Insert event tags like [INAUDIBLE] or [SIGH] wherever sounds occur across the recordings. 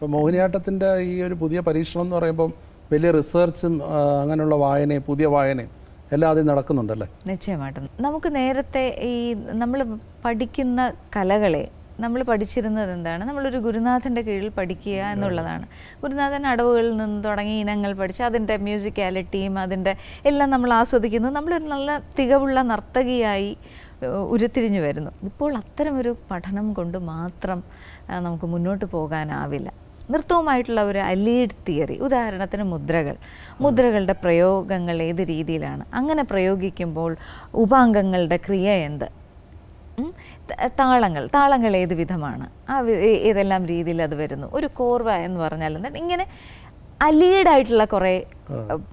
ഇപ്പോൾ മോഹിനിയാട്ടത്തിൻ്റെ ഈ ഒരു പുതിയ പരീക്ഷണം എന്ന് പറയുമ്പം വലിയ റിസർച്ചും അങ്ങനെയുള്ള വായനയും പുതിയ വായനയും എല്ലാം അതിൽ നടക്കുന്നുണ്ടല്ലേ നിശ്ചയമായിട്ടും നമുക്ക് നേരത്തെ ഈ നമ്മൾ പഠിക്കുന്ന കലകളെ നമ്മൾ പഠിച്ചിരുന്നത് എന്താണ് നമ്മളൊരു ഗുരുനാഥൻ്റെ കീഴിൽ പഠിക്കുക എന്നുള്ളതാണ് ഗുരുനാഥൻ അടവുകളിൽ നിന്ന് തുടങ്ങി ഇനങ്ങൾ പഠിച്ച് അതിൻ്റെ മ്യൂസിക്കാലിറ്റിയും അതിൻ്റെ എല്ലാം നമ്മൾ ആസ്വദിക്കുന്നത് നമ്മളൊരു നല്ല തികവുള്ള നർത്തകിയായി ഉരുത്തിരിഞ്ഞു വരുന്നു ഇപ്പോൾ അത്തരമൊരു പഠനം കൊണ്ട് മാത്രം നമുക്ക് മുന്നോട്ട് പോകാനാവില്ല നൃത്തവുമായിട്ടുള്ള ഒരു അലീഡ് തിയറി ഉദാഹരണത്തിന് മുദ്രകൾ മുദ്രകളുടെ പ്രയോഗങ്ങൾ ഏത് രീതിയിലാണ് അങ്ങനെ പ്രയോഗിക്കുമ്പോൾ ഉപാംഗങ്ങളുടെ ക്രിയ എന്ത് താളങ്ങൾ താളങ്ങൾ ഏത് വിധമാണ് ആ ഏതെല്ലാം രീതിയിൽ അത് വരുന്നു ഒരു കോർവ എന്ന് പറഞ്ഞാൽ എന്താണ് ഇങ്ങനെ അലീഡായിട്ടുള്ള കുറേ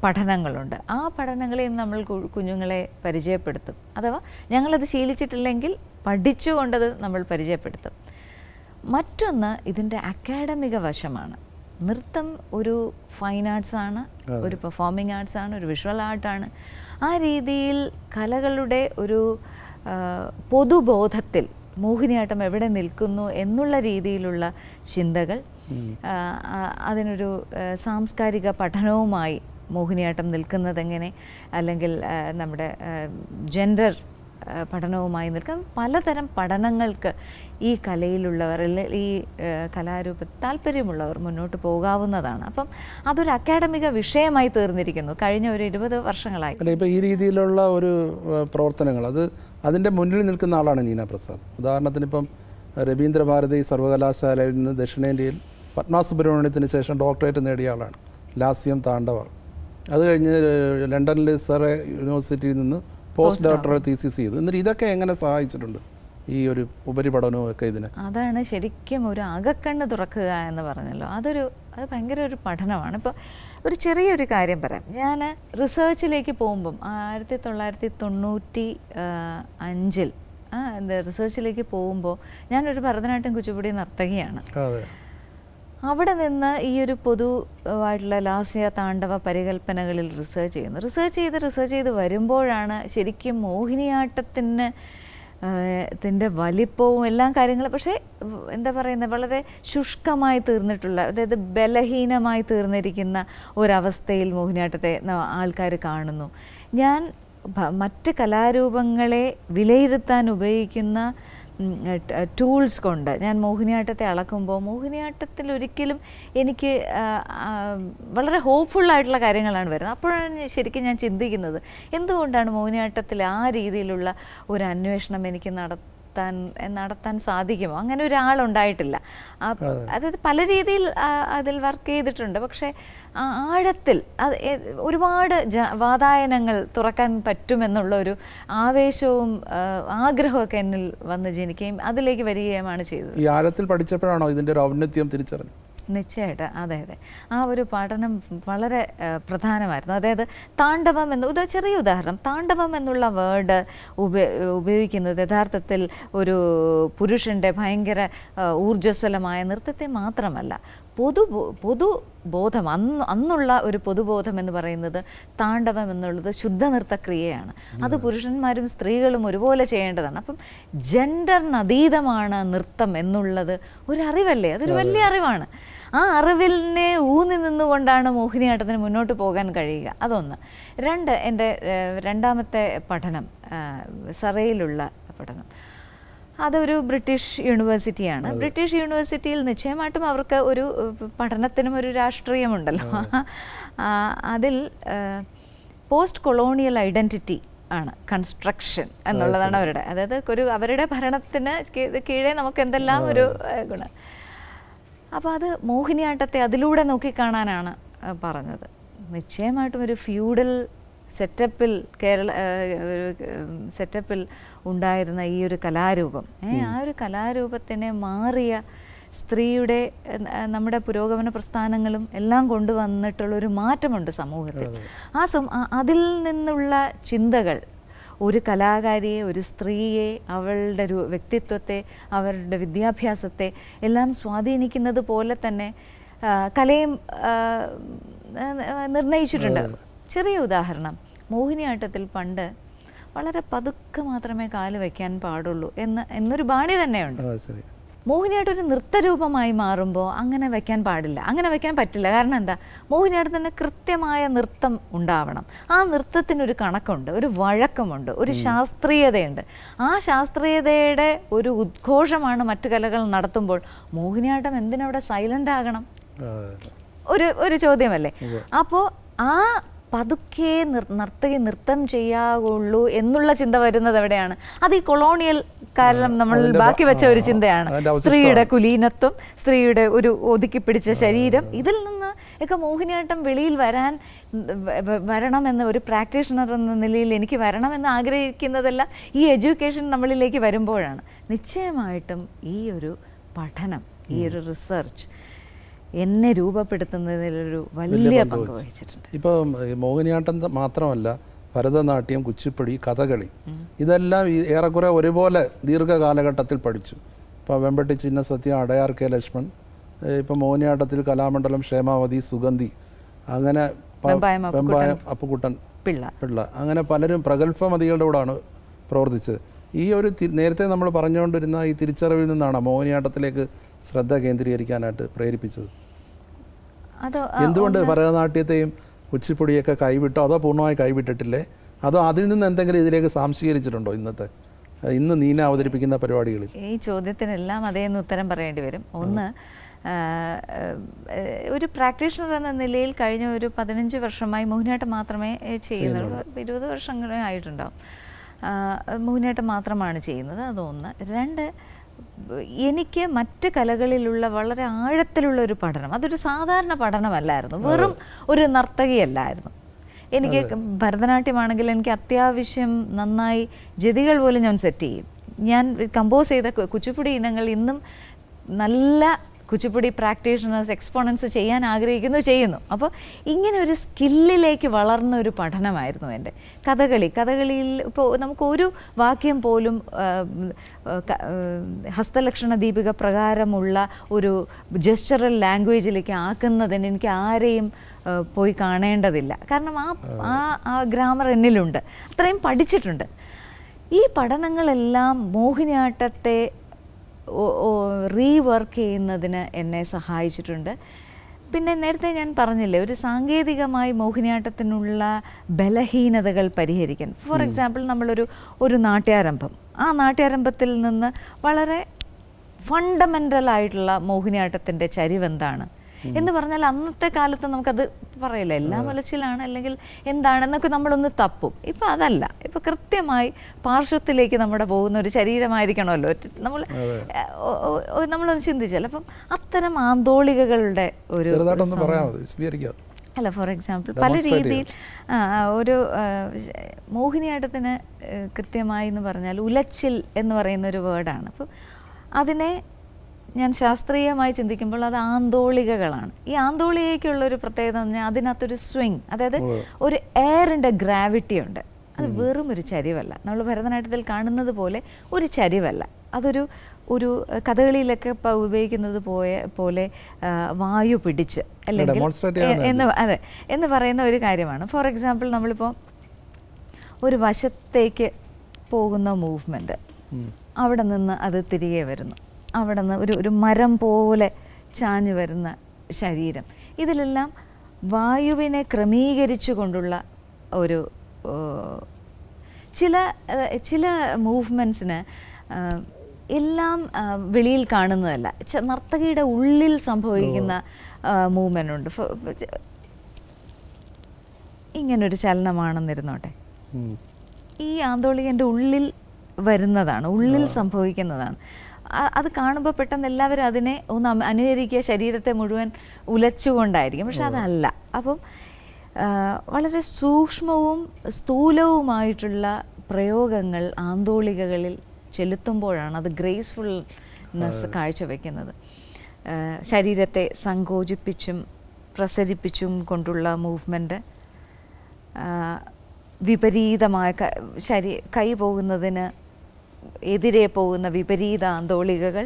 പഠനങ്ങളുണ്ട് ആ പഠനങ്ങളെയും നമ്മൾ കുഞ്ഞുങ്ങളെ പരിചയപ്പെടുത്തും അഥവാ ഞങ്ങളത് ശീലിച്ചിട്ടില്ലെങ്കിൽ പഠിച്ചുകൊണ്ടത് നമ്മൾ പരിചയപ്പെടുത്തും മറ്റൊന്ന് ഇതിൻ്റെ അക്കാഡമിക വശമാണ് നൃത്തം ഒരു ഫൈൻ ആണ് ഒരു പെർഫോമിംഗ് ആണ് ഒരു വിഷ്വൽ ആർട്ടാണ് ആ രീതിയിൽ കലകളുടെ ഒരു പൊതുബോധത്തിൽ മോഹിനിയാട്ടം എവിടെ നിൽക്കുന്നു എന്നുള്ള രീതിയിലുള്ള ചിന്തകൾ അതിനൊരു സാംസ്കാരിക പഠനവുമായി മോഹിനിയാട്ടം നിൽക്കുന്നതെങ്ങനെ അല്ലെങ്കിൽ നമ്മുടെ ജെൻഡർ പഠനവുമായി നിൽക്കാൻ പലതരം പഠനങ്ങൾക്ക് ഈ കലയിലുള്ളവർ അല്ലെങ്കിൽ ഈ കലാരൂപ താല്പര്യമുള്ളവർ മുന്നോട്ട് പോകാവുന്നതാണ് അപ്പം അതൊരു അക്കാഡമിക വിഷയമായി തീർന്നിരിക്കുന്നു കഴിഞ്ഞ ഒരു ഇരുപത് വർഷങ്ങളായി അല്ല ഇപ്പോൾ ഈ രീതിയിലുള്ള ഒരു പ്രവർത്തനങ്ങൾ അത് അതിൻ്റെ മുന്നിൽ നിൽക്കുന്ന ആളാണ് നീന പ്രസാദ് ഉദാഹരണത്തിന് ഇപ്പം രവീന്ദ്രഭാരതി സർവകലാശാലയിൽ നിന്ന് ദക്ഷിണേന്ത്യയിൽ പത്മ ശേഷം ഡോക്ടറേറ്റ് നേടിയ ആളാണ് ലാസ്യം താണ്ഡവ അത് കഴിഞ്ഞ് ലണ്ടനിലെ സറേ യൂണിവേഴ്സിറ്റിയിൽ നിന്ന് പോസ്റ്റ് ഡോക്ടറൽ തീസിസ് ചെയ്തു എന്നിട്ട് ഇതൊക്കെ എങ്ങനെ സഹായിച്ചിട്ടുണ്ട് ഈ ഒരു ഉപരിപഠനവും ഒക്കെ ഇതിന് അതാണ് ശരിക്കും ഒരു അകക്കണ്ണ് തുറക്കുക എന്ന് പറഞ്ഞല്ലോ അതൊരു അത് ഭയങ്കര ഒരു പഠനമാണ് ഇപ്പോൾ ഒരു ചെറിയൊരു കാര്യം പറയാം ഞാൻ റിസർച്ചിലേക്ക് പോകുമ്പം ആയിരത്തി തൊള്ളായിരത്തി തൊണ്ണൂറ്റി അഞ്ചിൽ റിസർച്ചിലേക്ക് പോകുമ്പോൾ ഞാനൊരു ഭരതനാട്യം കുച്ചിപ്പുടി നർത്തകിയാണ് അവിടെ നിന്ന് ഈ ഒരു പൊതുവായിട്ടുള്ള ലാസ്യ താണ്ഡവ പരികല്പനകളിൽ റിസർച്ച് ചെയ്യുന്നു റിസർച്ച് ചെയ്ത് റിസർച്ച് ചെയ്ത് വരുമ്പോഴാണ് ശരിക്കും മോഹിനിയാട്ടത്തിന് ത്തിൻ്റെ വലിപ്പവും എല്ലാം കാര്യങ്ങളും പക്ഷേ എന്താ പറയുന്നത് വളരെ ശുഷ്കമായി തീർന്നിട്ടുള്ള അതായത് ബലഹീനമായി തീർന്നിരിക്കുന്ന ഒരവസ്ഥയിൽ മോഹിനിയാട്ടത്തെ ആൾക്കാർ കാണുന്നു ഞാൻ മറ്റ് കലാരൂപങ്ങളെ വിലയിരുത്താൻ ഉപയോഗിക്കുന്ന ടൂൾസ് കൊണ്ട് ഞാൻ മോഹിനിയാട്ടത്തെ അളക്കുമ്പോൾ മോഹിനിയാട്ടത്തിൽ ഒരിക്കലും എനിക്ക് വളരെ ഹോപ്പ്ഫുള്ളായിട്ടുള്ള കാര്യങ്ങളാണ് വരുന്നത് അപ്പോഴാണ് ശരിക്കും ഞാൻ ചിന്തിക്കുന്നത് എന്തുകൊണ്ടാണ് മോഹിനിയാട്ടത്തിൽ ആ രീതിയിലുള്ള ഒരു അന്വേഷണം എനിക്ക് നട നടത്താൻ നടത്താൻ സാധിക്കുമോ അങ്ങനെ ഒരാളുണ്ടായിട്ടില്ല അതായത് പല രീതിയിൽ അതിൽ വർക്ക് ചെയ്തിട്ടുണ്ട് പക്ഷേ ആഴത്തിൽ അത് ഒരുപാട് വാതായനങ്ങൾ തുറക്കാൻ പറ്റുമെന്നുള്ള ഒരു ആവേശവും ആഗ്രഹമൊക്കെ എന്നിൽ വന്ന് ജനിക്കുകയും അതിലേക്ക് വരികയുമാണ് ചെയ്തത് ഈ ആഴത്തിൽ പഠിച്ചപ്പോഴാണോ ഇതിൻ്റെ ഒരു ഔന്നത്യം തിരിച്ചറിഞ്ഞത് നിശ്ചയമായിട്ട് അതെ അതെ ആ ഒരു പഠനം വളരെ പ്രധാനമായിരുന്നു അതായത് താണ്ഡവം എന്ന ഒരു ചെറിയ ഉദാഹരണം താണ്ഡവം എന്നുള്ള വേർഡ് ഉപയോഗിക്കുന്നത് യഥാർത്ഥത്തിൽ ഒരു പുരുഷൻ്റെ ഭയങ്കര ഊർജ്ജസ്വലമായ നൃത്തത്തെ മാത്രമല്ല പൊതു പൊതു ബോധം അന്ന് അന്നുള്ള ഒരു പൊതുബോധം എന്ന് പറയുന്നത് താണ്ഡവം എന്നുള്ളത് ശുദ്ധ നൃത്തക്രിയയാണ് അത് പുരുഷന്മാരും സ്ത്രീകളും ഒരുപോലെ ചെയ്യേണ്ടതാണ് അപ്പം ജെൻഡറിനതീതമാണ് നൃത്തം എന്നുള്ളത് ഒരു അറിവല്ലേ അതൊരു വലിയ അറിവാണ് ആ അറിവിനെ ഊന്നി നിന്നുകൊണ്ടാണ് മോഹിനിയാട്ടത്തിന് മുന്നോട്ട് പോകാൻ കഴിയുക അതൊന്ന് രണ്ട് എൻ്റെ രണ്ടാമത്തെ പഠനം സറയിലുള്ള പഠനം അതൊരു ബ്രിട്ടീഷ് യൂണിവേഴ്സിറ്റിയാണ് ബ്രിട്ടീഷ് യൂണിവേഴ്സിറ്റിയിൽ നിശ്ചയമായിട്ടും അവർക്ക് ഒരു പഠനത്തിനും ഒരു രാഷ്ട്രീയമുണ്ടല്ലോ അതിൽ പോസ്റ്റ് കൊളോണിയൽ ഐഡൻറ്റിറ്റി ആണ് കൺസ്ട്രക്ഷൻ എന്നുള്ളതാണ് അവരുടെ അതായത് ഒരു അവരുടെ ഭരണത്തിന് കീഴേ നമുക്ക് എന്തെല്ലാം ഒരു ഗുണം അപ്പോൾ അത് മോഹിനിയാട്ടത്തെ അതിലൂടെ നോക്കിക്കാണാനാണ് പറഞ്ഞത് നിശ്ചയമായിട്ടും ഒരു ഫ്യൂഡൽ സെറ്റപ്പിൽ കേരള സെറ്റപ്പിൽ ഉണ്ടായിരുന്ന ഈ ഒരു കലാരൂപം ആ ഒരു കലാരൂപത്തിനെ മാറിയ സ്ത്രീയുടെ നമ്മുടെ പുരോഗമന പ്രസ്ഥാനങ്ങളും എല്ലാം കൊണ്ടുവന്നിട്ടുള്ള ഒരു മാറ്റമുണ്ട് സമൂഹത്തിൽ ആ അതിൽ നിന്നുള്ള ചിന്തകൾ ഒരു കലാകാരിയെ ഒരു സ്ത്രീയെ അവളുടെ ഒരു വ്യക്തിത്വത്തെ അവരുടെ വിദ്യാഭ്യാസത്തെ എല്ലാം സ്വാധീനിക്കുന്നത് പോലെ തന്നെ കലയും നിർണയിച്ചിട്ടുണ്ട് ചെറിയ ഉദാഹരണം മോഹിനിയാട്ടത്തിൽ പണ്ട് വളരെ പതുക്കെ മാത്രമേ കാല് വയ്ക്കാൻ പാടുള്ളൂ എന്ന് എന്നൊരു ബാണി തന്നെയുണ്ട് മോഹിനിയാട്ടം ഒരു നൃത്തരൂപമായി മാറുമ്പോൾ അങ്ങനെ വയ്ക്കാൻ പാടില്ല അങ്ങനെ വയ്ക്കാൻ പറ്റില്ല കാരണം എന്താ തന്നെ കൃത്യമായ നൃത്തം ഉണ്ടാവണം ആ നൃത്തത്തിനൊരു കണക്കുണ്ട് ഒരു വഴക്കമുണ്ട് ഒരു ശാസ്ത്രീയതയുണ്ട് ആ ശാസ്ത്രീയതയുടെ ഒരു ഉദ്ഘോഷമാണ് മറ്റു കലകൾ നടത്തുമ്പോൾ മോഹിനിയാട്ടം എന്തിനവിടെ സൈലൻ്റ് ആകണം ഒരു ഒരു ചോദ്യമല്ലേ അപ്പോൾ ആ പതുക്കെ നർത്തകി നൃത്തം ചെയ്യാവുള്ളൂ എന്നുള്ള ചിന്ത വരുന്നത് എവിടെയാണ് അത് ഈ കൊളോണിയൽ കാലം നമ്മൾ ബാക്കി വെച്ച ഒരു ചിന്തയാണ് സ്ത്രീയുടെ കുലീനത്വം സ്ത്രീയുടെ ഒരു ഒതുക്കി പിടിച്ച ശരീരം ഇതിൽ നിന്ന് ഒക്കെ മോഹിനിയാട്ടം വെളിയിൽ വരാൻ വരണമെന്ന് ഒരു പ്രാക്ടീഷണർ എന്ന നിലയിൽ എനിക്ക് വരണമെന്ന് ആഗ്രഹിക്കുന്നതെല്ലാം ഈ എഡ്യൂക്കേഷൻ നമ്മളിലേക്ക് വരുമ്പോഴാണ് നിശ്ചയമായിട്ടും ഈ ഒരു പഠനം ഈ ഒരു റിസർച്ച് എന്നെ രൂപപ്പെടുത്തുന്നതിലൊരു വലിയ പങ്ക് വഹിച്ചിട്ടുണ്ട് ഇപ്പോൾ മോഹിനിയാട്ടം മാത്രമല്ല ഭരതനാട്യം കുച്ചിപ്പുടി കഥകളി ഇതെല്ലാം ഏറെക്കുറെ ഒരുപോലെ ദീർഘകാലഘട്ടത്തിൽ പഠിച്ചു ഇപ്പോൾ വെമ്പട്ടി ചിന്ന സത്യ അടയാർ കെ ലക്ഷ്മൺ ഇപ്പോൾ മോഹിനിയാട്ടത്തിൽ കലാമണ്ഡലം ക്ഷേമാവതി സുഗന്ധി അങ്ങനെ വെമ്പായം അപ്പുക്കുട്ടൻ പിള്ള പിള്ള അങ്ങനെ പലരും പ്രഗത്ഭമതികളുടെ കൂടാണ് പ്രവർത്തിച്ചത് ഈ ഒരു നേരത്തെ നമ്മൾ പറഞ്ഞുകൊണ്ടിരുന്ന ഈ തിരിച്ചറിവിൽ നിന്നാണ് മോഹിനിയാട്ടത്തിലേക്ക് ശ്രദ്ധ കേന്ദ്രീകരിക്കാനായിട്ട് പ്രേരിപ്പിച്ചത് എന്തുകൊണ്ട് ഭരതനാട്യത്തെയും കുച്ചിപ്പൊടിയൊക്കെ കൈവിട്ടോ അതോ പൂർണ്ണമായി കൈവിട്ടിട്ടില്ലേ അതോ അതിൽ നിന്ന് എന്തെങ്കിലും ഇതിലേക്ക് സാംശീകരിച്ചിട്ടുണ്ടോ ഇന്നത്തെ ഇന്ന് നീന അവതരിപ്പിക്കുന്ന പരിപാടികളിൽ ഈ ചോദ്യത്തിനെല്ലാം അതേന്ന് ഉത്തരം പറയേണ്ടി വരും ഒന്ന് ഒരു പ്രാക്ടീഷണർ എന്ന നിലയിൽ കഴിഞ്ഞ ഒരു പതിനഞ്ച് വർഷമായി മോഹിനിയാട്ടം മാത്രമേ ചെയ്യുന്നുള്ളൂ ഇരുപത് വർഷങ്ങളെ ആയിട്ടുണ്ടാവും മോഹിനിയാട്ടം മാത്രമാണ് ചെയ്യുന്നത് അതൊന്ന് രണ്ട് എനിക്ക് മറ്റ് കലകളിലുള്ള വളരെ ആഴത്തിലുള്ള ഒരു പഠനം അതൊരു സാധാരണ പഠനമല്ലായിരുന്നു വെറും ഒരു നർത്തകിയല്ലായിരുന്നു എനിക്ക് ഭരതനാട്യമാണെങ്കിൽ എനിക്ക് അത്യാവശ്യം നന്നായി ജതികൾ പോലും ഞാൻ സെറ്റ് ചെയ്യും ഞാൻ കമ്പോസ് ചെയ്ത കുച്ചിപ്പുടി ഇനങ്ങൾ ഇന്നും നല്ല കുച്ചിപ്പുടി പ്രാക്ടീഷണേഴ്സ് എക്സ്പോണൻസ് ചെയ്യാൻ ആഗ്രഹിക്കുന്നു ചെയ്യുന്നു അപ്പോൾ ഇങ്ങനെ ഒരു സ്കില്ലിലേക്ക് വളർന്ന ഒരു പഠനമായിരുന്നു എൻ്റെ കഥകളി കഥകളിയിൽ ഇപ്പോൾ നമുക്കൊരു വാക്യം പോലും ഹസ്തലക്ഷണ ദീപിക പ്രകാരമുള്ള ഒരു ജസ്റ്ററൽ ലാംഗ്വേജിലേക്ക് ആക്കുന്നതിന് എനിക്ക് ആരെയും പോയി കാണേണ്ടതില്ല കാരണം ആ ആ ഗ്രാമർ എന്നിലുണ്ട് അത്രയും പഠിച്ചിട്ടുണ്ട് ഈ പഠനങ്ങളെല്ലാം മോഹിനിയാട്ടത്തെ റീവർക്ക് ചെയ്യുന്നതിന് എന്നെ സഹായിച്ചിട്ടുണ്ട് പിന്നെ നേരത്തെ ഞാൻ പറഞ്ഞില്ലേ ഒരു സാങ്കേതികമായി മോഹിനിയാട്ടത്തിനുള്ള ബലഹീനതകൾ പരിഹരിക്കാൻ ഫോർ എക്സാമ്പിൾ നമ്മളൊരു ഒരു നാട്യാരംഭം ആ നാട്യാരംഭത്തിൽ നിന്ന് വളരെ ഫണ്ടമെൻ്റൽ ആയിട്ടുള്ള മോഹിനിയാട്ടത്തിൻ്റെ ചരിവെന്താണ് എന്ന് പറഞ്ഞാൽ അന്നത്തെ കാലത്ത് നമുക്കത് പറയില്ല എല്ലാ വലച്ചിലാണ് അല്ലെങ്കിൽ എന്താണെന്നൊക്കെ നമ്മളൊന്ന് തപ്പും ഇപ്പം അതല്ല ഇപ്പം കൃത്യമായി പാർശ്വത്തിലേക്ക് നമ്മുടെ പോകുന്ന ഒരു ശരീരമായിരിക്കണമല്ലോ നമ്മൾ നമ്മളൊന്ന് ചിന്തിച്ചാൽ അപ്പം അത്തരം ആന്തോളികകളുടെ ഒരു അല്ല ഫോർ എക്സാമ്പിൾ പല രീതിയിൽ ഒരു മോഹിനിയാട്ടത്തിന് കൃത്യമായി എന്ന് പറഞ്ഞാൽ ഉലച്ചിൽ എന്ന് പറയുന്ന ഒരു വേർഡാണ് അപ്പം അതിനെ ഞാൻ ശാസ്ത്രീയമായി ചിന്തിക്കുമ്പോൾ അത് ആന്തോളികകളാണ് ഈ ആന്തോളികയ്ക്കുള്ള ഒരു പ്രത്യേകത പറഞ്ഞാൽ അതിനകത്തൊരു സ്വിങ് അതായത് ഒരു എയറിൻ്റെ ഗ്രാവിറ്റി ഉണ്ട് അത് വെറും ഒരു ചരിവല്ല നമ്മൾ ഭരതനാട്യത്തിൽ കാണുന്നത് പോലെ ഒരു ചരിവല്ല അതൊരു ഒരു കഥകളിയിലൊക്കെ ഉപയോഗിക്കുന്നത് പോയ പോലെ വായു പിടിച്ച് അല്ലെങ്കിൽ എന്ന് അതെ എന്ന് പറയുന്ന ഒരു കാര്യമാണ് ഫോർ എക്സാമ്പിൾ നമ്മളിപ്പോൾ ഒരു വശത്തേക്ക് പോകുന്ന മൂവ്മെൻറ്റ് അവിടെ നിന്ന് അത് തിരികെ വരുന്നു അവിടെ നിന്ന് ഒരു ഒരു മരം പോലെ ചാഞ്ഞു വരുന്ന ശരീരം ഇതിലെല്ലാം വായുവിനെ ക്രമീകരിച്ചു കൊണ്ടുള്ള ഒരു ചില ചില മൂവ്മെൻസിന് എല്ലാം വെളിയിൽ കാണുന്നതല്ല നർത്തകിയുടെ ഉള്ളിൽ സംഭവിക്കുന്ന മൂവ്മെൻ്റ് ഉണ്ട് ഇങ്ങനൊരു ചലനമാണെന്നിരുന്നോട്ടെ ഈ ആന്തോളികൻ്റെ ഉള്ളിൽ വരുന്നതാണ് ഉള്ളിൽ സംഭവിക്കുന്നതാണ് അത് കാണുമ്പോൾ പെട്ടെന്ന് എല്ലാവരും അതിനെ ഒന്ന് അനുകരിക്കുക ശരീരത്തെ മുഴുവൻ ഉലച്ചുകൊണ്ടായിരിക്കും പക്ഷെ അതല്ല അപ്പം വളരെ സൂക്ഷ്മവും സ്ഥൂലവുമായിട്ടുള്ള പ്രയോഗങ്ങൾ ആന്തോളികകളിൽ ചെലുത്തുമ്പോഴാണ് അത് ഗ്രേസ്ഫുൾനെസ് കാഴ്ചവെക്കുന്നത് ശരീരത്തെ സങ്കോചിപ്പിച്ചും പ്രസരിപ്പിച്ചും കൊണ്ടുള്ള മൂവ്മെൻറ്റ് വിപരീതമായ ശരി കൈ പോകുന്നതിന് എതിരെ പോകുന്ന വിപരീത ആന്തോളികകൾ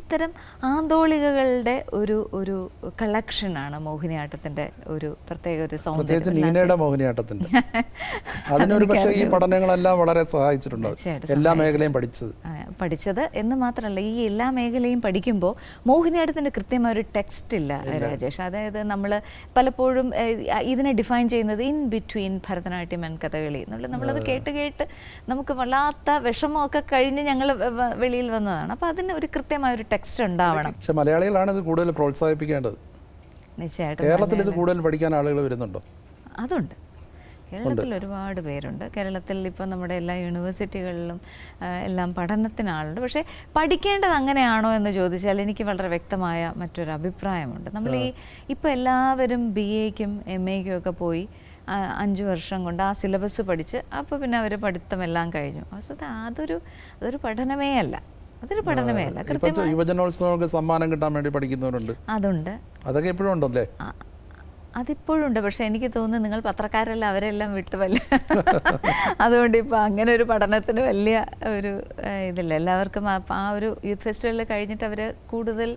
ഇത്തരം ആന്തോളികകളുടെ ഒരു ഒരു കളക്ഷനാണ് മോഹിനിയാട്ടത്തിന്റെ ഒരു പ്രത്യേക ഒരു സൗന്ദര്യം മോഹിനിയാട്ടത്തിന്റെ [LAUGHS] അതിനൊരു പക്ഷേ ഈ പഠനങ്ങളെല്ലാം വളരെ സഹായിച്ചിട്ടുണ്ടാവും എല്ലാ മേഖലയും പഠിച്ചത് പഠിച്ചത് എന്ന് മാത്രമല്ല ഈ എല്ലാ മേഖലയും പഠിക്കുമ്പോൾ മോഹിനിയാട്ടത്തിന്റെ കൃത്യമായ ഒരു ടെക്സ്റ്റ് ഇല്ല രാജേഷ് അതായത് നമ്മൾ പലപ്പോഴും ഇതിനെ ഡിഫൈൻ ചെയ്യുന്നത് in between Bharatanatyam and Kathakali എന്നുള്ളത് നമ്മളത് കേട്ട് കേട്ട് നമുക്ക് വല്ലാത്ത വിഷമമൊക്കെ കഴിഞ്ഞ് ഞങ്ങൾ വെളിയിൽ വന്നതാണ് അപ്പോൾ അതിന് ഒരു കൃത്യമായ ഒരു ടെക്സ്റ്റ് ഉണ്ടാവണം പക്ഷെ മലയാളികളാണ് ഇത് കൂടുതൽ പ്രോത്സാഹിപ്പിക്കേണ്ടത് കേരളത്തിൽ ഇത് കൂടുതൽ പഠിക്കാൻ ആളുകൾ വരുന്നുണ്ടോ അതുണ്ട് കേരളത്തിൽ ഒരുപാട് പേരുണ്ട് കേരളത്തിൽ ഇപ്പോൾ നമ്മുടെ എല്ലാ യൂണിവേഴ്സിറ്റികളിലും എല്ലാം പഠനത്തിനാളുണ്ട് പക്ഷേ പഠിക്കേണ്ടത് അങ്ങനെയാണോ എന്ന് ചോദിച്ചാൽ എനിക്ക് വളരെ വ്യക്തമായ മറ്റൊരു അഭിപ്രായമുണ്ട് നമ്മൾ ഈ ഇപ്പോൾ എല്ലാവരും ബി എക്കും എം എക്കും ഒക്കെ പോയി അഞ്ച് വർഷം കൊണ്ട് ആ സിലബസ് പഠിച്ച് അപ്പോൾ പിന്നെ അവർ പഠിത്തമെല്ലാം കഴിഞ്ഞു അസത് അതൊരു അതൊരു പഠനമേ അല്ല അതൊരു പഠനമേല യുവജനോത്സവങ്ങൾക്ക് സമ്മാനം കിട്ടാൻ വേണ്ടി പഠിക്കുന്നവരുണ്ട് അതുണ്ട് അതൊക്കെ എപ്പോഴും ഉണ്ടല്ലേ അതിപ്പോഴുണ്ട് പക്ഷെ എനിക്ക് തോന്നുന്നു നിങ്ങൾ പത്രക്കാരെല്ലാം അവരെല്ലാം വിട്ടുവല്ല [LAUGHS] അതുകൊണ്ട് ഇപ്പോൾ അങ്ങനെ ഒരു പഠനത്തിന് വലിയ ഒരു ഇതില്ല എല്ലാവർക്കും ആ ഒരു യൂത്ത് ഫെസ്റ്റിവലിൽ കഴിഞ്ഞിട്ട് അവർ കൂടുതൽ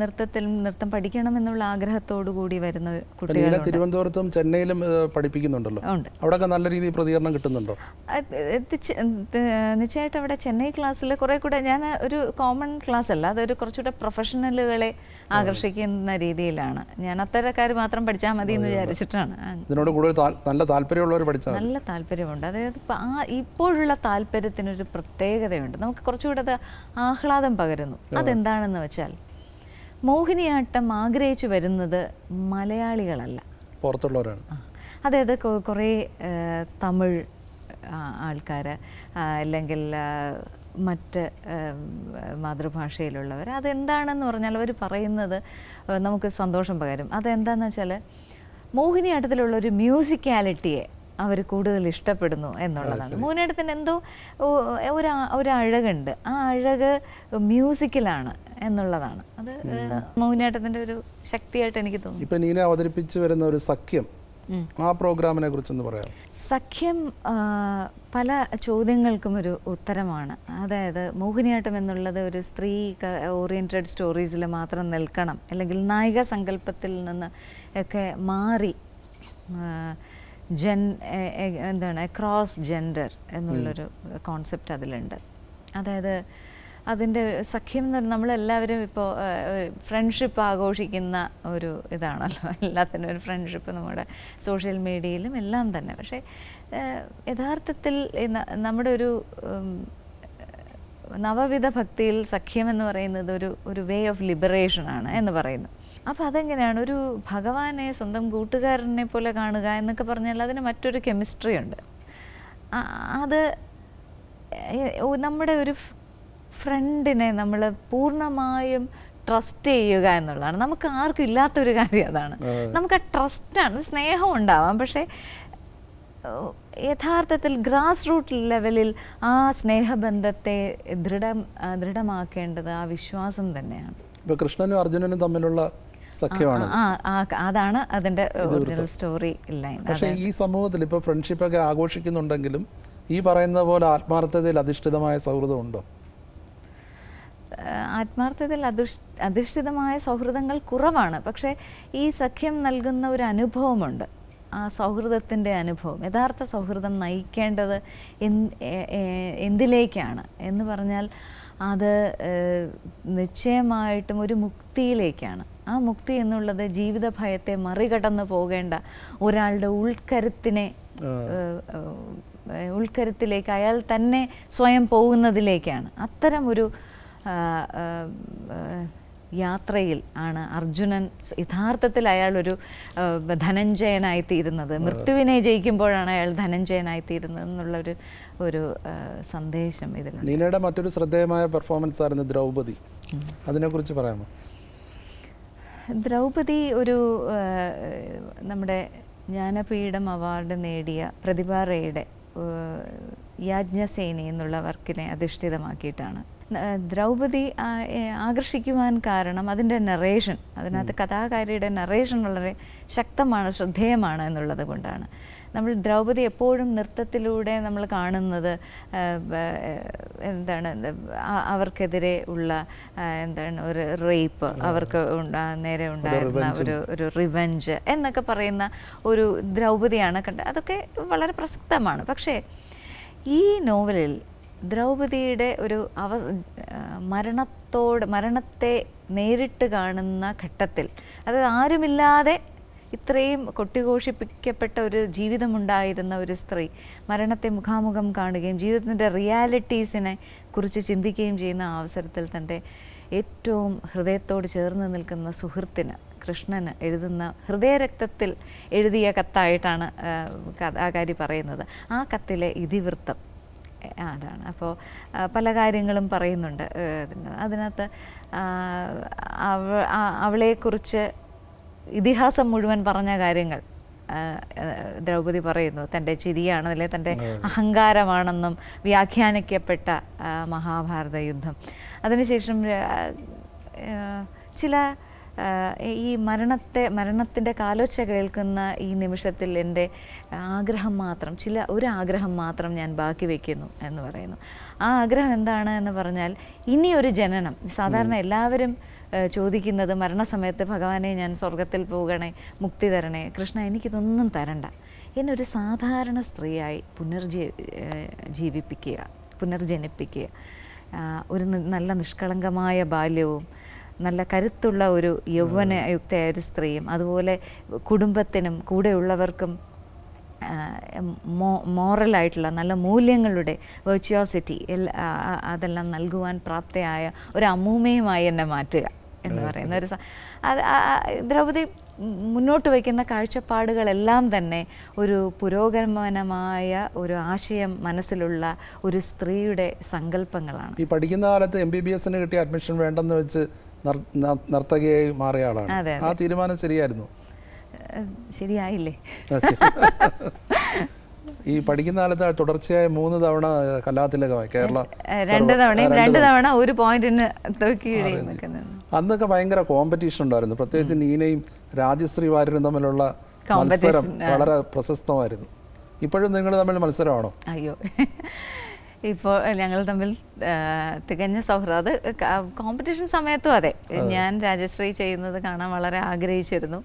നൃത്തത്തിൽ നൃത്തം പഠിക്കണം എന്നുള്ള ആഗ്രഹത്തോടു കൂടി വരുന്ന കുട്ടികൾ തിരുവനന്തപുരത്തും ചെന്നൈയിലും പഠിപ്പിക്കുന്നുണ്ടല്ലോ അവിടെയൊക്കെ നല്ല രീതിയിൽ പ്രതികരണം കിട്ടുന്നുണ്ടോ നിശ്ചയമായിട്ട് അവിടെ ചെന്നൈ ക്ലാസ്സിൽ കുറെ കൂടെ ഞാൻ ഒരു കോമൺ ക്ലാസ് അല്ല അതൊരു കുറച്ചുകൂടെ പ്രൊഫഷണലുകളെ ആകർഷിക്കുന്ന രീതിയിലാണ് ഞാൻ അത്തരക്കാർ മാത്രം പഠിച്ചാൽ മതി എന്ന് വിചാരിച്ചിട്ടാണ് ഇതിനോട് കൂടുതൽ നല്ല താല്പര്യമുള്ളവർ പഠിച്ചാൽ നല്ല താല്പര്യമുണ്ട് അതായത് ആ ഇപ്പോഴുള്ള താല്പര്യത്തിനൊരു പ്രത്യേകതയുണ്ട് നമുക്ക് കുറച്ചുകൂടെ അത് ആഹ്ലാദം പകരുന്നു അതെന്താണെന്ന് വെച്ചാൽ മോഹിനിയാട്ടം ആഗ്രഹിച്ചു വരുന്നത് മലയാളികളല്ല പുറത്തുള്ളവരാണ് അതായത് കുറേ തമിഴ് ആൾക്കാർ അല്ലെങ്കിൽ മറ്റ് മാതൃഭാഷയിലുള്ളവർ അതെന്താണെന്ന് പറഞ്ഞാൽ അവർ പറയുന്നത് നമുക്ക് സന്തോഷം പകരും അതെന്താണെന്ന് വെച്ചാൽ മോഹിനിയാട്ടത്തിലുള്ള ഒരു മ്യൂസിക്കാലിറ്റിയെ അവർ കൂടുതൽ ഇഷ്ടപ്പെടുന്നു എന്നുള്ളതാണ് മൂന്നിടത്തിന് എന്തോ ഒരു ഒരു അഴകുണ്ട് ആ അഴക് മ്യൂസിക്കിലാണ് എന്നുള്ളതാണ് അത് മൗനേട്ടത്തിൻ്റെ ഒരു ശക്തിയായിട്ട് എനിക്ക് തോന്നുന്നു ഇപ്പം നീന അവതരിപ്പിച്ചു വരുന്ന ഒരു സഖ്യം ആ പ്രോഗ്രാമിനെ കുറിച്ചൊന്ന് പറയാം സഖ്യം പല ചോദ്യങ്ങൾക്കും ഒരു ഉത്തരമാണ് അതായത് മോഹിനിയാട്ടം എന്നുള്ളത് ഒരു സ്ത്രീ ഓറിയൻറ്റഡ് സ്റ്റോറീസിൽ മാത്രം നിൽക്കണം അല്ലെങ്കിൽ നായിക സങ്കല്പത്തിൽ നിന്ന് ഒക്കെ മാറി ജെൻ എന്താണ് ക്രോസ് ജെൻഡർ എന്നുള്ളൊരു കോൺസെപ്റ്റ് അതിലുണ്ട് അതായത് അതിൻ്റെ സഖ്യം എന്ന് പറഞ്ഞാൽ നമ്മളെല്ലാവരും ഇപ്പോൾ ഫ്രണ്ട്ഷിപ്പ് ആഘോഷിക്കുന്ന ഒരു ഇതാണല്ലോ [LAUGHS] എല്ലാത്തിനും ഒരു ഫ്രണ്ട്ഷിപ്പ് നമ്മുടെ സോഷ്യൽ മീഡിയയിലും എല്ലാം തന്നെ പക്ഷേ യഥാർത്ഥത്തിൽ നമ്മുടെ ഒരു നവവിധ ഭക്തിയിൽ സഖ്യം എന്ന് പറയുന്നത് ഒരു ഒരു വേ ഓഫ് ലിബറേഷനാണ് എന്ന് പറയുന്നു അപ്പോൾ അതെങ്ങനെയാണ് ഒരു ഭഗവാനെ സ്വന്തം കൂട്ടുകാരനെ പോലെ കാണുക എന്നൊക്കെ പറഞ്ഞാൽ അതിന് മറ്റൊരു കെമിസ്ട്രി ഉണ്ട് അത് നമ്മുടെ ഒരു ഫ്രണ്ടിനെ നമ്മൾ പൂർണ്ണമായും ട്രസ്റ്റ് ചെയ്യുക എന്നുള്ളതാണ് നമുക്ക് ആർക്കും ഇല്ലാത്തൊരു കാര്യം അതാണ് നമുക്ക് ആ ട്രസ്റ്റാണ് സ്നേഹം ഉണ്ടാവാം പക്ഷേ യഥാർത്ഥത്തിൽ ഗ്രാസ് റൂട്ട് ലെവലിൽ ആ സ്നേഹബന്ധത്തെ ദൃഢം ദൃഢമാക്കേണ്ടത് ആ വിശ്വാസം തന്നെയാണ് ഇപ്പോൾ കൃഷ്ണനും അർജുനനും തമ്മിലുള്ള സഖ്യമാണ് അതാണ് അതിന്റെ സ്റ്റോറി ലൈൻ പക്ഷേ ഈ സമൂഹത്തിൽ ഇപ്പൊ ഫ്രണ്ട്ഷിപ്പ് ഒക്കെ ആഘോഷിക്കുന്നുണ്ടെങ്കിലും ഈ പറയുന്ന പോലെ ആത്മാർത്ഥതയിൽ അധിഷ്ഠിതമായ സൗഹൃദം ഉണ്ടോ ആത്മാർത്ഥതയിൽ അധിഷ്ഠിതമായ സൗഹൃദങ്ങൾ കുറവാണ് പക്ഷേ ഈ സഖ്യം നൽകുന്ന ഒരു അനുഭവമുണ്ട് ആ സൗഹൃദത്തിൻ്റെ അനുഭവം യഥാർത്ഥ സൗഹൃദം നയിക്കേണ്ടത് എന്തിലേക്കാണ് എന്ന് പറഞ്ഞാൽ അത് നിശ്ചയമായിട്ടും ഒരു മുക്തിയിലേക്കാണ് ആ മുക്തി എന്നുള്ളത് ജീവിത ഭയത്തെ മറികടന്ന് പോകേണ്ട ഒരാളുടെ ഉൾക്കരുത്തിനെ ഉൾക്കരുത്തിലേക്ക് അയാൾ തന്നെ സ്വയം പോകുന്നതിലേക്കാണ് അത്തരം ഒരു യാത്രയിൽ ആണ് അർജുനൻ യഥാർത്ഥത്തിൽ അയാളൊരു ധനഞ്ജയനായിത്തീരുന്നത് മൃത്യുവിനെ ജയിക്കുമ്പോഴാണ് അയാൾ ധനഞ്ജയനായിത്തീരുന്നത് എന്നുള്ളൊരു ഒരു സന്ദേശം ഇതിൽ നീനയുടെ മറ്റൊരു ശ്രദ്ധേയമായ പെർഫോമൻസ് ആയിരുന്നു ദ്രൗപദി അതിനെക്കുറിച്ച് പറയാമോ ദ്രൗപദി ഒരു നമ്മുടെ ജ്ഞാനപീഠം അവാർഡ് നേടിയ പ്രതിഭ റേയുടെ യാജ്ഞസേനി എന്നുള്ള വർക്കിനെ അധിഷ്ഠിതമാക്കിയിട്ടാണ് ദ്രൗപദി ആകർഷിക്കുവാൻ കാരണം അതിൻ്റെ നറേഷൻ അതിനകത്ത് കഥാകാരിയുടെ നറേഷൻ വളരെ ശക്തമാണ് ശ്രദ്ധേയമാണ് എന്നുള്ളത് കൊണ്ടാണ് നമ്മൾ ദ്രൗപദി എപ്പോഴും നൃത്തത്തിലൂടെ നമ്മൾ കാണുന്നത് എന്താണ് അവർക്കെതിരെ ഉള്ള എന്താണ് ഒരു റേപ്പ് അവർക്ക് നേരെ ഉണ്ടായിരുന്ന ഒരു ഒരു റിവഞ്ച് എന്നൊക്കെ പറയുന്ന ഒരു ദ്രൗപതിയാണ് കണ്ടത് അതൊക്കെ വളരെ പ്രസക്തമാണ് പക്ഷേ ഈ നോവലിൽ ദ്രൗപതിയുടെ ഒരു അവ മരണത്തോട് മരണത്തെ നേരിട്ട് കാണുന്ന ഘട്ടത്തിൽ അതായത് ആരുമില്ലാതെ ഇത്രയും കൊട്ടിഘോഷിപ്പിക്കപ്പെട്ട ഒരു ജീവിതമുണ്ടായിരുന്ന ഒരു സ്ത്രീ മരണത്തെ മുഖാമുഖം കാണുകയും ജീവിതത്തിൻ്റെ റിയാലിറ്റീസിനെ കുറിച്ച് ചിന്തിക്കുകയും ചെയ്യുന്ന അവസരത്തിൽ തൻ്റെ ഏറ്റവും ഹൃദയത്തോട് ചേർന്ന് നിൽക്കുന്ന സുഹൃത്തിന് കൃഷ്ണന് എഴുതുന്ന ഹൃദയരക്തത്തിൽ എഴുതിയ കത്തായിട്ടാണ് കഥാകാരി പറയുന്നത് ആ കത്തിലെ ഇതിവൃത്തം അതാണ് അപ്പോൾ പല കാര്യങ്ങളും പറയുന്നുണ്ട് അതിനകത്ത് അവ അവളെക്കുറിച്ച് ഇതിഹാസം മുഴുവൻ പറഞ്ഞ കാര്യങ്ങൾ ദ്രൗപതി പറയുന്നു തൻ്റെ ചിരിയാണ് അല്ലെ തൻ്റെ അഹങ്കാരമാണെന്നും വ്യാഖ്യാനിക്കപ്പെട്ട മഹാഭാരത യുദ്ധം അതിനുശേഷം ചില ഈ മരണത്തെ മരണത്തിൻ്റെ കാലോച്ച കേൾക്കുന്ന ഈ നിമിഷത്തിൽ എൻ്റെ ആഗ്രഹം മാത്രം ചില ഒരു ആഗ്രഹം മാത്രം ഞാൻ ബാക്കി വയ്ക്കുന്നു എന്ന് പറയുന്നു ആ ആഗ്രഹം എന്താണ് എന്ന് പറഞ്ഞാൽ ഇനിയൊരു ജനനം സാധാരണ എല്ലാവരും ചോദിക്കുന്നത് മരണസമയത്ത് ഭഗവാനെ ഞാൻ സ്വർഗത്തിൽ പോകണേ മുക്തി തരണേ കൃഷ്ണ എനിക്കിതൊന്നും തരണ്ട എന്നൊരു സാധാരണ സ്ത്രീയായി പുനർജീ ജീവിപ്പിക്കുക പുനർജനിപ്പിക്കുക ഒരു നല്ല നിഷ്കളങ്കമായ ബാല്യവും നല്ല കരുത്തുള്ള ഒരു യൗവനയുക്തയായ ഒരു സ്ത്രീയും അതുപോലെ കുടുംബത്തിനും കൂടെയുള്ളവർക്കും മോറലായിട്ടുള്ള നല്ല മൂല്യങ്ങളുടെ വെർച്യോസിറ്റി അതെല്ലാം നൽകുവാൻ പ്രാപ്തയായ ഒരു അമ്മൂമ്മയുമായി എന്നെ മാറ്റുക എന്ന് പറയുന്ന ഒരു ദ്രൗപദി മുന്നോട്ട് വയ്ക്കുന്ന കാഴ്ചപ്പാടുകളെല്ലാം തന്നെ ഒരു പുരോഗമനമായ ഒരു ആശയം മനസ്സിലുള്ള ഒരു സ്ത്രീയുടെ സങ്കല്പങ്ങളാണ് ഈ പഠിക്കുന്ന കാലത്ത് എം ബി ബി എസിന് കിട്ടിയ അഡ്മിഷൻ വേണ്ടെന്ന് വെച്ച് നർത്തകിയായി മാറിയ ആളാണ് ആ തീരുമാനം ശരിയായിരുന്നു ശരിയായില്ലേ [LAUGHS] ഈ പഠിക്കുന്ന കാലത്ത് തുടർച്ചയായി മൂന്ന് തവണ കലാതിലകമായി കേരള രണ്ട് തവണ രണ്ട് തവണ ഒരു പോയിന്റിന് അന്നൊക്കെ ഭയങ്കര കോമ്പറ്റീഷൻ ഉണ്ടായിരുന്നു പ്രത്യേകിച്ച് നീനയും രാജശ്രീ വാര്യരും തമ്മിലുള്ള മത്സരം വളരെ പ്രശസ്തമായിരുന്നു ഇപ്പോഴും നിങ്ങൾ തമ്മിൽ മത്സരമാണോ അയ്യോ ഇപ്പോൾ ഞങ്ങൾ തമ്മിൽ തികഞ്ഞ സൗഹൃദം അത് കോമ്പറ്റീഷൻ സമയത്തും അതെ ഞാൻ രാജശ്രീ ചെയ്യുന്നത് കാണാൻ വളരെ ആഗ്രഹിച്ചിരുന്നു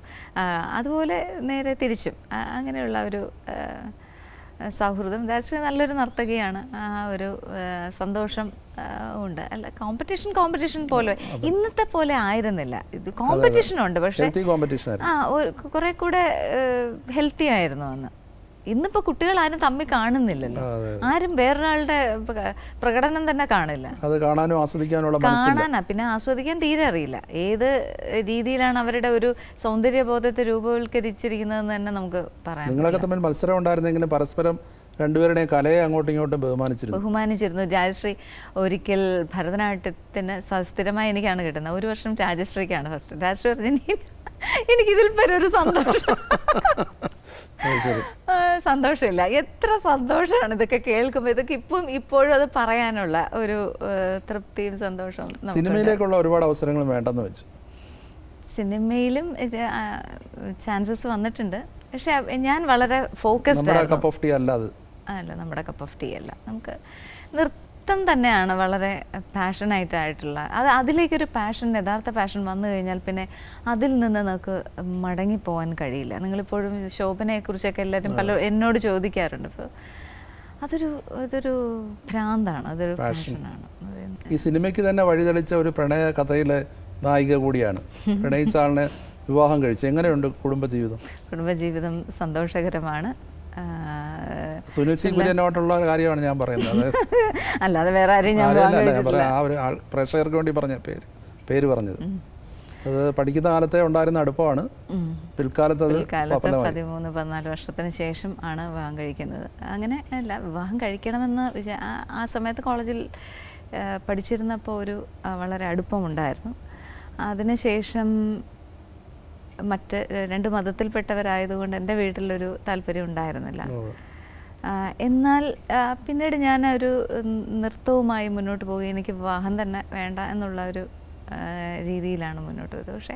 അതുപോലെ നേരെ തിരിച്ചും അങ്ങനെയുള്ള ഒരു സൗഹൃദം ദാശ്രീ നല്ലൊരു നർത്തകിയാണ് ആ ഒരു സന്തോഷം ഉണ്ട് അല്ല കോമ്പറ്റീഷൻ കോമ്പറ്റീഷൻ പോലെ ഇന്നത്തെ പോലെ ആയിരുന്നില്ല ഇത് കോമ്പറ്റീഷൻ ഉണ്ട് പക്ഷേ ആ കുറെ കൂടെ ഹെൽത്തി ആയിരുന്നു അന്ന് ഇന്നിപ്പോ കുട്ടികൾ ആരും തമ്മിൽ കാണുന്നില്ലല്ലോ ആരും വേറൊരാളുടെ പ്രകടനം തന്നെ കാണില്ല അത് കാണാനും ആസ്വദിക്കാനുള്ള കാണാനാ പിന്നെ ആസ്വദിക്കാൻ തീരെ അറിയില്ല ഏത് രീതിയിലാണ് അവരുടെ ഒരു സൗന്ദര്യബോധത്തെ രൂപവൽക്കരിച്ചിരിക്കുന്നതെന്ന് തന്നെ നമുക്ക് പറയാം നിങ്ങളൊക്കെ തമ്മിൽ മത്സരം ഉണ്ടായിരുന്നെങ്കിലും പരസ്പരം രണ്ടുപേരുടെയും കലയെ അങ്ങോട്ടും ഇങ്ങോട്ടും ബഹുമാനിച്ചിരുന്നു ബഹുമാനിച്ചിരുന്നു രാജശ്രീ ഒരിക്കൽ ഭരതനാട്യത്തിന് സ്ഥിരമായി എനിക്കാണ് കിട്ടുന്നത് ഒരു വർഷം രാജശ്രീക്കാണ് ഫസ്റ്റ് രാജശ്രീ പറഞ്ഞു എനിക്കിതിൽ പരൊരു സന്തോഷം സന്തോഷമില്ല എത്ര സന്തോഷമാണ് ഇതൊക്കെ കേൾക്കുമ്പോൾ ഇതൊക്കെ ഇപ്പം ഇപ്പോഴും അത് പറയാനുള്ള ഒരു തൃപ്തിയും സന്തോഷവും സിനിമയിലേക്കുള്ള ഒരുപാട് അവസരങ്ങൾ വേണ്ടെന്ന് വെച്ചു സിനിമയിലും ചാൻസസ് വന്നിട്ടുണ്ട് പക്ഷെ ഞാൻ വളരെ ഫോക്കസ്ഡ് കപ്പ് ഓഫ് ടീ അല്ല അത് അല്ല നമ്മുടെ കപ്പ് ഓഫ് ടീ അല്ല നമുക്ക് നൃത്തം തന്നെയാണ് വളരെ പാഷനായിട്ടായിട്ടുള്ള അത് അതിലേക്കൊരു പാഷൻ യഥാർത്ഥ പാഷൻ വന്നു കഴിഞ്ഞാൽ പിന്നെ അതിൽ നിന്ന് നമുക്ക് മടങ്ങിപ്പോവാൻ കഴിയില്ല നിങ്ങളിപ്പോഴും ശോഭനയെക്കുറിച്ചൊക്കെ എല്ലാവരും പല എന്നോട് ചോദിക്കാറുണ്ട് ഇപ്പോൾ അതൊരു ഇതൊരു ഭ്രാന്താണ് അതൊരു പാഷനാണ് ഈ സിനിമയ്ക്ക് തന്നെ വഴിതെളിച്ച ഒരു പ്രണയ കഥയിലെ നായിക കൂടിയാണ് പ്രണയിച്ച ആളിനെ വിവാഹം കഴിച്ചു എങ്ങനെയുണ്ട് കുടുംബജീവിതം കുടുംബജീവിതം സന്തോഷകരമാണ് സുനിൽ സി കുര്യനോട്ടുള്ള കാര്യമാണ് ഞാൻ പറയുന്നത് [LAUGHS] അല്ലാതെ വേറെ ആരെയും ഞാൻ ആ ഒരു പ്രേക്ഷകർക്ക് വേണ്ടി പറഞ്ഞ പേര് പേര് പറഞ്ഞത് അത് പഠിക്കുന്ന കാലത്തെ ഉണ്ടായിരുന്ന അടുപ്പമാണ് പിൽക്കാലത്ത് അത് പതിമൂന്ന് പതിനാല് വർഷത്തിന് ശേഷം ആണ് വിവാഹം കഴിക്കുന്നത് അങ്ങനെ അല്ല വിവാഹം കഴിക്കണമെന്ന് ആ സമയത്ത് കോളേജിൽ പഠിച്ചിരുന്നപ്പോൾ ഒരു വളരെ അടുപ്പമുണ്ടായിരുന്നു അതിനുശേഷം മറ്റ് രണ്ട് മതത്തിൽപ്പെട്ടവരായതുകൊണ്ട് എൻ്റെ വീട്ടിലൊരു താല്പര്യം ഉണ്ടായിരുന്നില്ല എന്നാൽ പിന്നീട് ഞാൻ ഒരു നൃത്തവുമായി മുന്നോട്ട് പോകുക എനിക്ക് വിവാഹം തന്നെ വേണ്ട എന്നുള്ള ഒരു രീതിയിലാണ് മുന്നോട്ട് പോയത് പക്ഷേ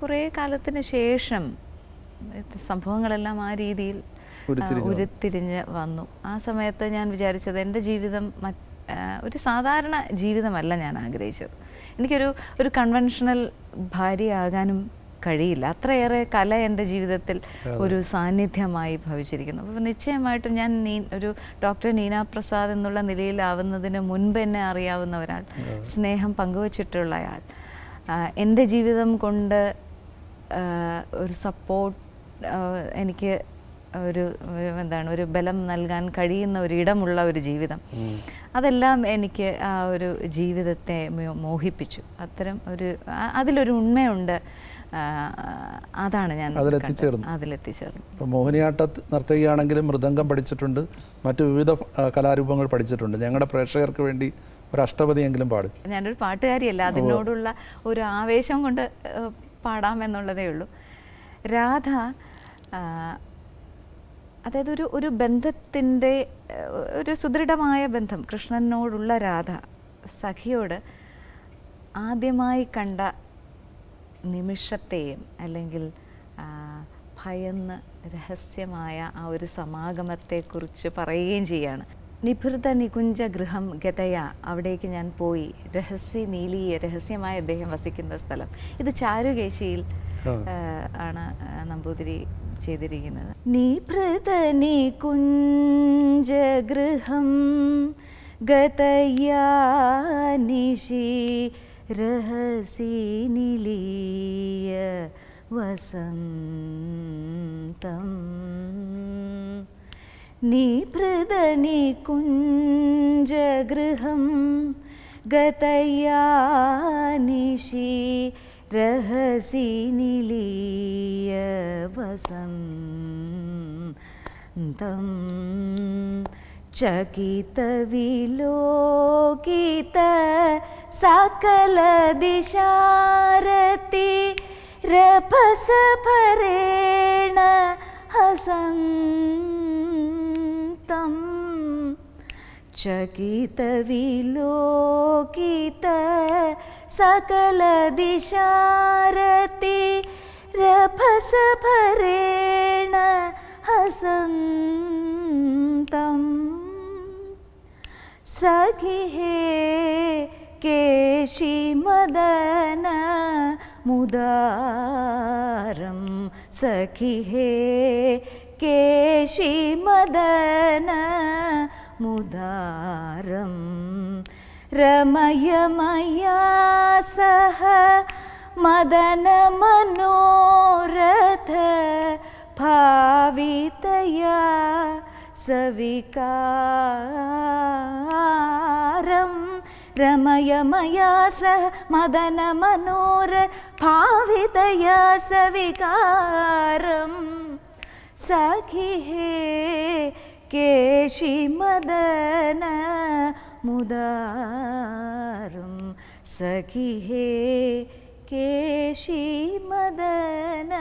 കുറേ കാലത്തിന് ശേഷം സംഭവങ്ങളെല്ലാം ആ രീതിയിൽ ഉരുത്തിരിഞ്ഞ് വന്നു ആ സമയത്ത് ഞാൻ വിചാരിച്ചത് എൻ്റെ ജീവിതം ഒരു സാധാരണ ജീവിതമല്ല ഞാൻ ആഗ്രഹിച്ചത് എനിക്കൊരു ഒരു കൺവെൻഷണൽ ഭാര്യയാകാനും കഴിയില്ല അത്രയേറെ കല എൻ്റെ ജീവിതത്തിൽ ഒരു സാന്നിധ്യമായി ഭവിച്ചിരിക്കുന്നു അപ്പോൾ നിശ്ചയമായിട്ടും ഞാൻ നീ ഒരു ഡോക്ടർ നീന പ്രസാദ് എന്നുള്ള നിലയിലാവുന്നതിന് മുൻപ് എന്നെ അറിയാവുന്ന ഒരാൾ സ്നേഹം പങ്കുവച്ചിട്ടുള്ള ആൾ എൻ്റെ ജീവിതം കൊണ്ട് ഒരു സപ്പോർട്ട് എനിക്ക് ഒരു എന്താണ് ഒരു ബലം നൽകാൻ കഴിയുന്ന ഒരു ഇടമുള്ള ഒരു ജീവിതം അതെല്ലാം എനിക്ക് ആ ഒരു ജീവിതത്തെ മോഹിപ്പിച്ചു അത്തരം ഒരു അതിലൊരു ഉണ്മയുണ്ട് അതാണ് ഞാൻ അതിലെത്തിച്ചേർന്നു അതിലെത്തിച്ചേർന്നു മോഹിനിയാട്ട നർത്തകിയാണെങ്കിലും മൃദംഗം പഠിച്ചിട്ടുണ്ട് മറ്റു വിവിധ കലാരൂപങ്ങൾ പഠിച്ചിട്ടുണ്ട് ഞങ്ങളുടെ പ്രേക്ഷകർക്ക് വേണ്ടി ഒരു അഷ്ടപതിയെങ്കിലും പാടും ഞാനൊരു പാട്ടുകാരിയല്ല അതിനോടുള്ള ഒരു ആവേശം കൊണ്ട് പാടാമെന്നുള്ളതേ ഉള്ളൂ രാധ അതായത് ഒരു ഒരു ബന്ധത്തിൻ്റെ ഒരു സുദൃഢമായ ബന്ധം കൃഷ്ണനോടുള്ള രാധ സഖിയോട് ആദ്യമായി കണ്ട നിമിഷത്തെയും അല്ലെങ്കിൽ ഭയന്ന് രഹസ്യമായ ആ ഒരു സമാഗമത്തെക്കുറിച്ച് പറയുകയും ചെയ്യാണ് നിഭൃത നികുഞ്ച ഗൃഹം ഗതയ അവിടേക്ക് ഞാൻ പോയി രഹസ്യ നീലിയ രഹസ്യമായ അദ്ദേഹം വസിക്കുന്ന സ്ഥലം ഇത് ചാരുകേശിയിൽ ആണ് നമ്പൂതിരി ചെയ്തിരിക്കുന്നത് നിഭൃത നികുഞ്ച ഗൃഹം ഗതയ നിശി रहसि निलीय वसन्तदनिकुञ्जगृहं गतया निशि रहसि निलीय वसन् तं चकितविलोकित सकलदिशारति रफस फरेण हसन् तं चकितवि सकल दिशाति रफस भरेण हसन् तम् हे केशिमदन मदन मुदारं सखि हे केशि मुदारम मुदारं रमयमया सह मदन मनोरथ सविकारम् प्रमयमया सह मदनमनोरभावितया सविकारं सखि हे केशि मदन मुदारं सखि हे केशि मदन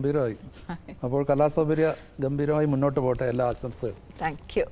ഗംഭീരമായി അപ്പോൾ കലാസൗകര്യ ഗംഭീരമായി മുന്നോട്ട് പോട്ടെ എല്ലാ ആശംസകളും താങ്ക് യു